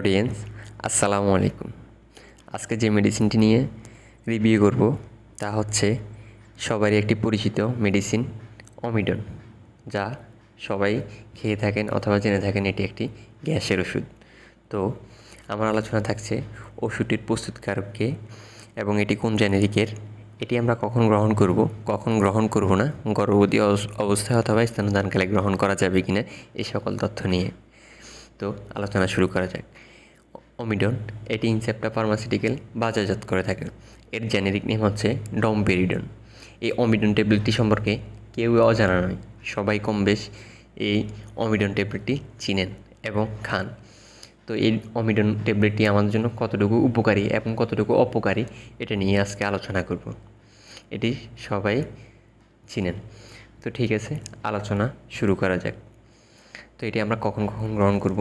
audience আসসালামু আলাইকুম আজকে যে মেডিসিনটি নিয়ে রিভিউ করব তা হচ্ছে সবারই একটি পরিচিত মেডিসিন অমিডন যা সবাই খেয়ে থাকেন অথবা জেনে থাকেন এটি একটি গ্যাসের ওষুধ তো আমার আলোচনা থাকছে ওষুধটির প্রস্তুতকারককে এবং এটি কোন জেনেরিকের এটি আমরা কখন গ্রহণ করব কখন গ্রহণ করব না গর্ভবতী অবস্থায় অথবা স্থানদানকালে গ্রহণ করা যাবে কি না এই সকল তথ্য নিয়ে তো আলোচনা শুরু করা যাক অমিডন এটি ইনসেপ্টা ফার্মাসিউটিক্যাল বাজারজাত করে থাকে এর জেনেরিক নেম হচ্ছে ডমপেরিডন এই অমিডন ট্যাবলেটটি সম্পর্কে কেউ অজানা নয় সবাই কম বেশ এই অমিডন ট্যাবলেটটি চিনেন এবং খান তো এই অমিডন ট্যাবলেটটি আমাদের জন্য কতটুকু উপকারী এবং কতটুকু অপকারী এটা নিয়ে আজকে আলোচনা করব এটি সবাই চিনেন তো ঠিক আছে আলোচনা শুরু করা যাক তো এটি আমরা কখন কখন গ্রহণ করব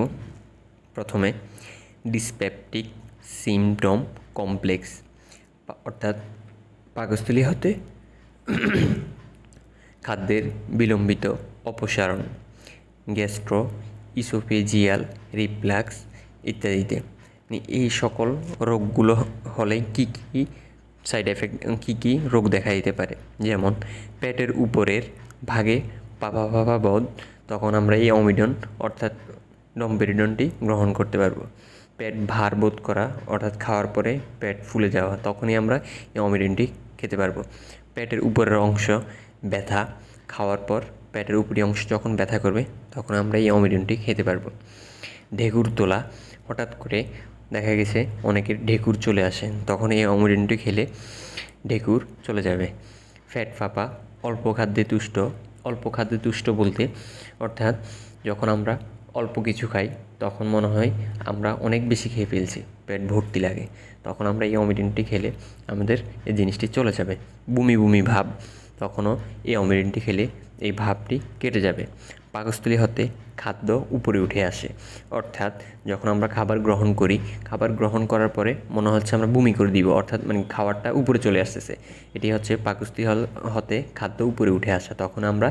প্রথমে ডিসপ্যাপটিক সিমটম কমপ্লেক্স অর্থাৎ পাকস্থলী হতে খাদ্যের বিলম্বিত অপসারণ গ্যাস্ট্রো ইসোফেজিয়াল রিপ্লাক্স ইত্যাদিতে মানে এই সকল রোগগুলো হলে কী কী সাইড এফেক্ট কী কী রোগ দেখা দিতে পারে যেমন পেটের উপরের ভাগে পাপা পাপা বধ তখন আমরা এই অমিডন অর্থাৎ ডম্পেরিডনটি গ্রহণ করতে পারবো পেট ভার বোধ করা অর্থাৎ খাওয়ার পরে পেট ফুলে যাওয়া তখনই আমরা এই অমিডিনটি খেতে পারবো পেটের উপরের অংশ ব্যথা খাওয়ার পর পেটের উপরি অংশ যখন ব্যথা করবে তখন আমরা এই অমিডিনটি খেতে পারবো ঢেকুর তোলা হঠাৎ করে দেখা গেছে অনেকের ঢেকুর চলে আসে তখন এই অমিডিনটি খেলে ঢেকুর চলে যাবে ফ্যাট ফাঁপা অল্প খাদ্যে তুষ্ট অল্প খাদ্যে তুষ্ট বলতে অর্থাৎ যখন আমরা অল্প কিছু খাই তখন মনে হয় আমরা অনেক বেশি খেয়ে ফেলছি পেট ভর্তি লাগে তখন আমরা এই অমিডিনটি খেলে আমাদের এই জিনিসটি চলে যাবে বুমি বুমি ভাব তখনও এই অমিডিনটি খেলে এই ভাবটি কেটে যাবে পাকস্থলী হতে খাদ্য উপরে উঠে আসে অর্থাৎ যখন আমরা খাবার গ্রহণ করি খাবার গ্রহণ করার পরে মনে হচ্ছে আমরা বমি করে দিব অর্থাৎ মানে খাবারটা উপরে চলে আসতেছে এটি হচ্ছে পাকস্থলী হতে খাদ্য উপরে উঠে আসা তখন আমরা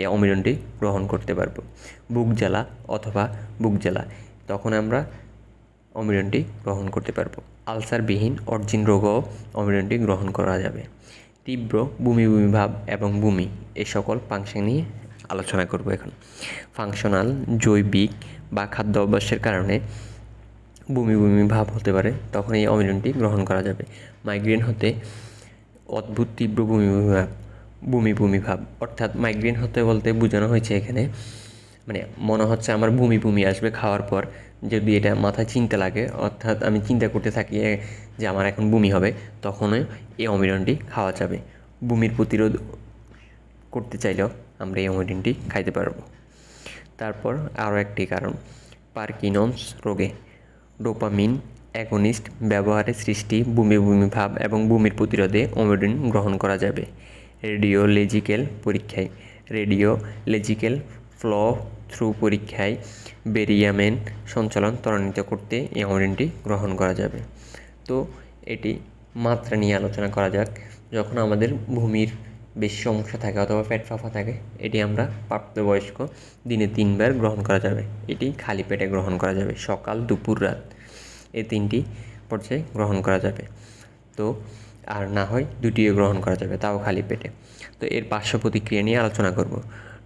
এই অমিলনটি গ্রহণ করতে পারবো বুক জ্বালা অথবা বুক জ্বালা তখন আমরা অমিলনটি গ্রহণ করতে পারবো আলসারবিহীন অর্জিন রোগও অমিলনটি গ্রহণ করা যাবে তীব্র বমি বমি ভাব এবং বমি এ সকল পাংশা নিয়ে আলোচনা করব এখন ফাংশনাল জৈবিক বা খাদ্য অভ্যাসের কারণে বমি বমি ভাব হতে পারে তখন এই অমিলনটি গ্রহণ করা যাবে মাইগ্রেন হতে অদ্ভুত তীব্র বমি বমি ভাব বমি বমি ভাব অর্থাৎ মাইগ্রেন হতে বলতে বোঝানো হয়েছে এখানে মানে মনে হচ্ছে আমার বমি বমি আসবে খাওয়ার পর যদি এটা মাথায় চিন্তা লাগে অর্থাৎ আমি চিন্তা করতে থাকি যে আমার এখন বমি হবে তখনও এই অমিলনটি খাওয়া যাবে বমির প্রতিরোধ করতে চাইলেও আমরা এই অমিডিনটি খাইতে পারব তারপর আরও একটি কারণ পার্কিনমস রোগে ডোপামিন অ্যাগনিস্ট ব্যবহারের সৃষ্টি বমি বমি ভাব এবং বুমির প্রতিরোধে অমিডিন গ্রহণ করা যাবে রেডিওলজিক্যাল পরীক্ষায় রেডিওলেজিক্যাল ফ্লো থ্রু পরীক্ষায় বেরিয়ামেন সঞ্চালন ত্বরান্বিত করতে এই অমিডিনটি গ্রহণ করা যাবে তো এটি মাত্রা নিয়ে আলোচনা করা যাক যখন আমাদের ভূমির বেশি সমস্যা থাকে অথবা ফ্যাট ফাফা থাকে এটি আমরা প্রাপ্তবয়স্ক দিনে তিনবার গ্রহণ করা যাবে এটি খালি পেটে গ্রহণ করা যাবে সকাল দুপুর রাত এই তিনটি পর্যায়ে গ্রহণ করা যাবে তো আর না হয় দুটিও গ্রহণ করা যাবে তাও খালি পেটে তো এর পার্শ্ব প্রতিক্রিয়া নিয়ে আলোচনা করব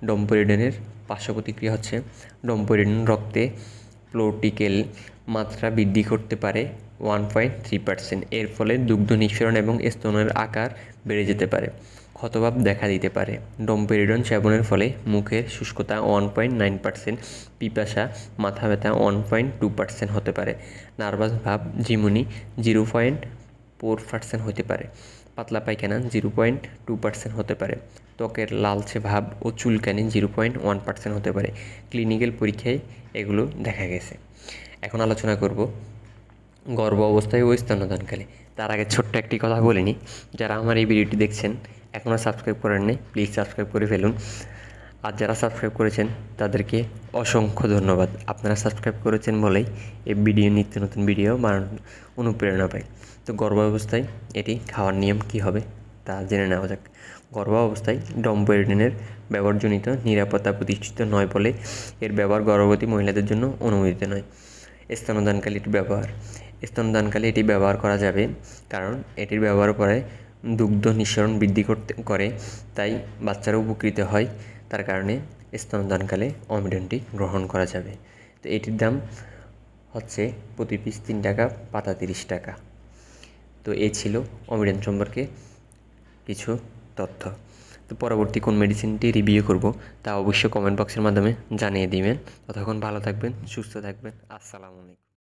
ডম্পোরিডেনের পার্শ্ব প্রতিক্রিয়া হচ্ছে ডম্পোরিডেন রক্তে প্লোটিকেল মাত্রা বৃদ্ধি করতে পারে ওয়ান পয়েন্ট থ্রি পার্সেন্ট এর ফলে দুগ্ধ নিঃসরণ এবং স্তনের আকার বেড়ে যেতে পারে ক্ষতভাব দেখা দিতে পারে ডম্পেরিডন সেবনের ফলে মুখের শুষ্কতা ওয়ান পয়েন্ট নাইন পার্সেন্ট পিপাসা মাথা ব্যথা ওয়ান পয়েন্ট টু পার্সেন্ট হতে পারে নার্ভাস ভাব জিমুনি জিরো পয়েন্ট ফোর পার্সেন্ট হতে পারে পাতলা পায়খানা জিরো পয়েন্ট টু পার্সেন্ট হতে পারে ত্বকের লালচে ভাব ও চুলকানি জিরো পয়েন্ট ওয়ান পার্সেন্ট হতে পারে ক্লিনিক্যাল পরীক্ষায় এগুলো দেখা গেছে এখন আলোচনা করব গর্ভ অবস্থায় ও স্তন্যদানকালে তার আগে ছোট্ট একটি কথা বলিনি যারা আমার এই ভিডিওটি দেখছেন এখনও সাবস্ক্রাইব করেননি প্লিজ সাবস্ক্রাইব করে ফেলুন আর যারা সাবস্ক্রাইব করেছেন তাদেরকে অসংখ্য ধন্যবাদ আপনারা সাবস্ক্রাইব করেছেন বলেই এই ভিডিও নিত্য নতুন ভিডিও বানানো অনুপ্রেরণা পাই তো গর্ভাবস্থায় এটি খাওয়ার নিয়ম কী হবে তা জেনে নেওয়া যাক গর্ভাবস্থায় ডম্বোয়েডিনের ব্যবহারজনিত নিরাপত্তা প্রতিষ্ঠিত নয় বলে এর ব্যবহার গর্ভবতী মহিলাদের জন্য অনুমোদিত নয় স্তনদানকালীর ব্যবহার স্তনদানকালী এটি ব্যবহার করা যাবে কারণ এটির ব্যবহার পরে দুগ্ধ নিঃসরণ বৃদ্ধি করতে করে তাই বাচ্চারা উপকৃত হয় তার কারণে স্তনদানকালে অমিডনটি গ্রহণ করা যাবে তো এটির দাম হচ্ছে প্রতি পিস তিন টাকা পাতা তিরিশ টাকা তো এ ছিল অমিডন সম্পর্কে কিছু তথ্য তো পরবর্তী কোন মেডিসিনটি রিভিউ করব তা অবশ্যই কমেন্ট বক্সের মাধ্যমে জানিয়ে দিবেন ততক্ষণ ভালো থাকবেন সুস্থ থাকবেন আসসালামু আলাইকুম